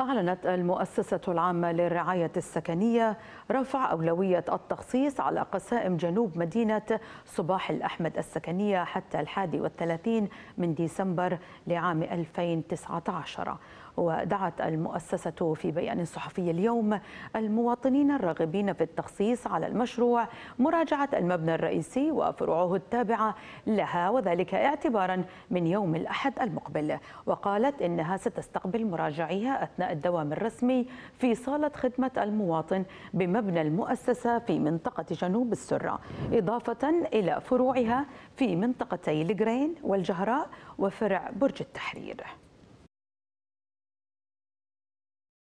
أعلنت المؤسسة العامة للرعاية السكنية رفع أولوية التخصيص على قسائم جنوب مدينة صباح الأحمد السكنية حتى الحادي والثلاثين من ديسمبر لعام 2019 ودعت المؤسسة في بيان صحفي اليوم المواطنين الراغبين في التخصيص على المشروع مراجعة المبنى الرئيسي وفروعه التابعة لها وذلك اعتبارا من يوم الأحد المقبل وقالت إنها ستستقبل مراجعيها أثناء الدوام الرسمي في صالة خدمة المواطن بمبنى المؤسسة في منطقة جنوب السرة إضافة إلى فروعها في منطقتي لجرين والجهراء وفرع برج التحرير